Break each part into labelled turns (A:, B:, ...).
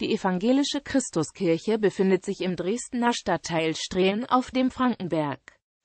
A: Die evangelische Christuskirche befindet sich im Dresdner Stadtteil Strehlen auf dem Frankenberg.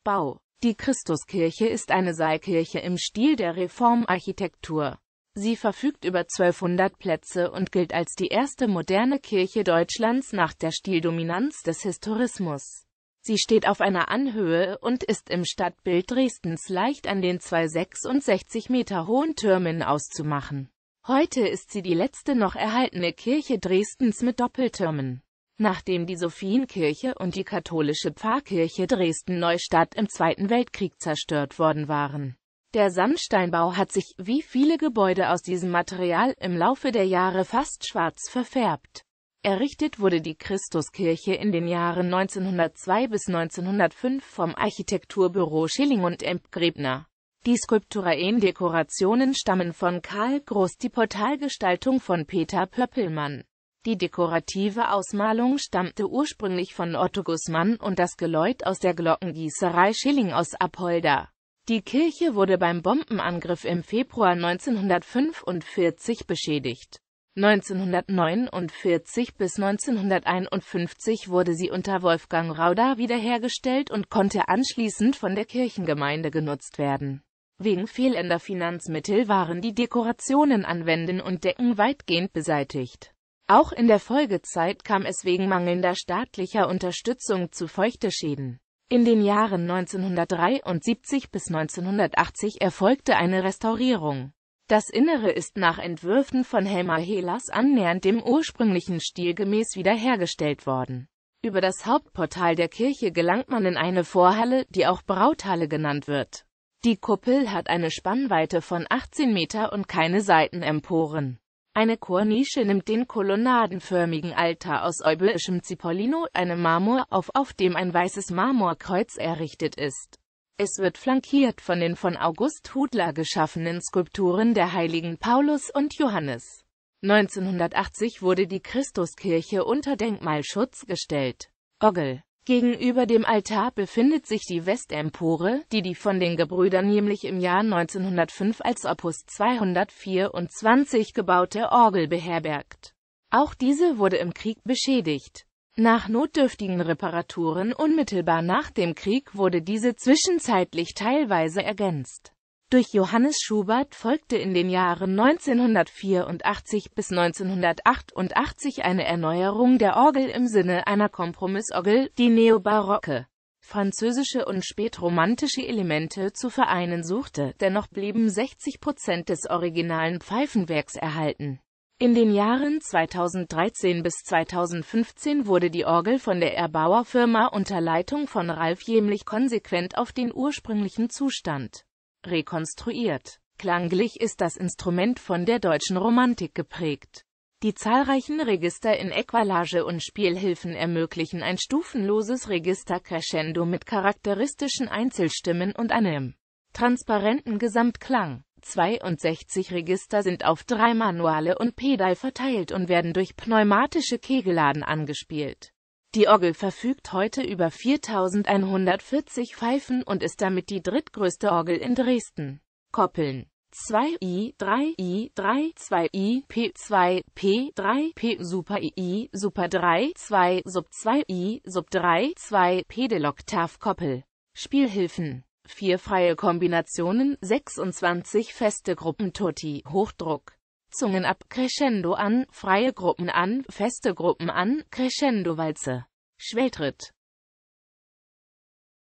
A: Bau Die Christuskirche ist eine Seilkirche im Stil der Reformarchitektur. Sie verfügt über 1200 Plätze und gilt als die erste moderne Kirche Deutschlands nach der Stildominanz des Historismus. Sie steht auf einer Anhöhe und ist im Stadtbild Dresdens leicht an den zwei 66 Meter hohen Türmen auszumachen Heute ist sie die letzte noch erhaltene Kirche Dresdens mit Doppeltürmen. Nachdem die Sophienkirche und die katholische Pfarrkirche Dresden-Neustadt im Zweiten Weltkrieg zerstört worden waren. Der Sandsteinbau hat sich, wie viele Gebäude aus diesem Material, im Laufe der Jahre fast schwarz verfärbt. Errichtet wurde die Christuskirche in den Jahren 1902 bis 1905 vom Architekturbüro Schilling und Emp Grebner. Die Skulpturen-Dekorationen stammen von Karl Groß, die Portalgestaltung von Peter Pöppelmann. Die dekorative Ausmalung stammte ursprünglich von Otto Gussmann und das Geläut aus der Glockengießerei Schilling aus Apolda. Die Kirche wurde beim Bombenangriff im Februar 1945 beschädigt. 1949 bis 1951 wurde sie unter Wolfgang Rauder wiederhergestellt und konnte anschließend von der Kirchengemeinde genutzt werden Wegen fehlender Finanzmittel waren die Dekorationen an Wänden und Decken weitgehend beseitigt. Auch in der Folgezeit kam es wegen mangelnder staatlicher Unterstützung zu Feuchteschäden. In den Jahren 1973 bis 1980 erfolgte eine Restaurierung. Das Innere ist nach Entwürfen von Helmer Helas annähernd dem ursprünglichen Stil gemäß wiederhergestellt worden. Über das Hauptportal der Kirche gelangt man in eine Vorhalle, die auch Brauthalle genannt wird. Die Kuppel hat eine Spannweite von 18 Meter und keine Seitenemporen. Eine Kornische nimmt den kolonnadenförmigen Altar aus euboischem Zipollino, einem Marmor, auf, auf dem ein weißes Marmorkreuz errichtet ist. Es wird flankiert von den von August Hudler geschaffenen Skulpturen der Heiligen Paulus und Johannes. 1980 wurde die Christuskirche unter Denkmalschutz gestellt. Orgel Gegenüber dem Altar befindet sich die Westempore, die die von den Gebrüdern nämlich im Jahr 1905 als Opus 224 gebaute Orgel beherbergt. Auch diese wurde im Krieg beschädigt. Nach notdürftigen Reparaturen unmittelbar nach dem Krieg wurde diese zwischenzeitlich teilweise ergänzt. Durch Johannes Schubert folgte in den Jahren 1984 bis 1988 eine Erneuerung der Orgel im Sinne einer Kompromissorgel, die neobarocke, französische und spätromantische Elemente zu vereinen suchte, dennoch blieben 60 Prozent des originalen Pfeifenwerks erhalten. In den Jahren 2013 bis 2015 wurde die Orgel von der Erbauerfirma unter Leitung von Ralf Jämlich konsequent auf den ursprünglichen Zustand rekonstruiert. Klanglich ist das Instrument von der deutschen Romantik geprägt. Die zahlreichen Register in Equalage und Spielhilfen ermöglichen ein stufenloses Register-Crescendo mit charakteristischen Einzelstimmen und einem transparenten Gesamtklang. 62 Register sind auf drei Manuale und Pedal verteilt und werden durch pneumatische Kegeladen angespielt. Die Orgel verfügt heute über 4140 Pfeifen und ist damit die drittgrößte Orgel in Dresden. Koppeln 2i, 3i, 3, 2i, p2, p3, p super i, super 3, 2 sub 2i, sub 3, 2 Pedeloktav-Koppel. Spielhilfen 4 freie Kombinationen, 26 feste Gruppen Tutti, Hochdruck. Sitzungen ab, Crescendo an, freie Gruppen an, feste Gruppen an, Crescendo-Walze, Schwelltritt.